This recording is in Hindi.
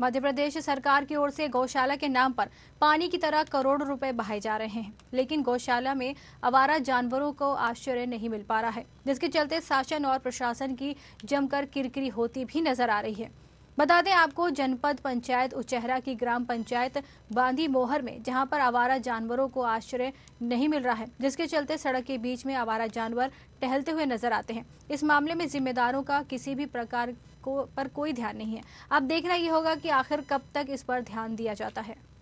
मध्य प्रदेश सरकार की ओर से गौशाला के नाम पर पानी की तरह करोड़ रुपए बहाए जा रहे हैं लेकिन गौशाला में आवारा जानवरों को आश्चर्य नहीं मिल पा रहा है जिसके चलते शासन और प्रशासन की जमकर किरकिरी होती भी नजर आ रही है बता दें आपको जनपद पंचायत उचहरा की ग्राम पंचायत बांदी मोहर में जहां पर आवारा जानवरों को आश्रय नहीं मिल रहा है जिसके चलते सड़क के बीच में आवारा जानवर टहलते हुए नजर आते हैं इस मामले में जिम्मेदारों का किसी भी प्रकार को पर कोई ध्यान नहीं है अब देखना ये होगा कि आखिर कब तक इस पर ध्यान दिया जाता है